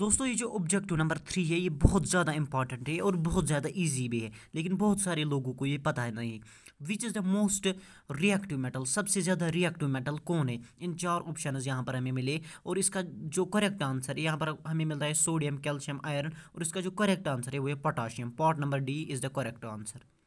दोस्तों ये जो ऑब्जेक्टिव नंबर थ्री है ये बहुत ज़्यादा इंपॉर्टेंट है और बहुत ज़्यादा इजी भी है लेकिन बहुत सारे लोगों को ये पता है नहीं which is the most reactive metal सबसे ज़्यादा रिएक्टिव मेटल कौन है इन चार ऑप्शन यहाँ पर हमें मिले और इसका जो करेक्ट आंसर है यहाँ पर हमें मिलता है सोडियम कैल्शियम आयरन और इसका जो करेक्ट आंसर है वो है potassium part number D is the correct answer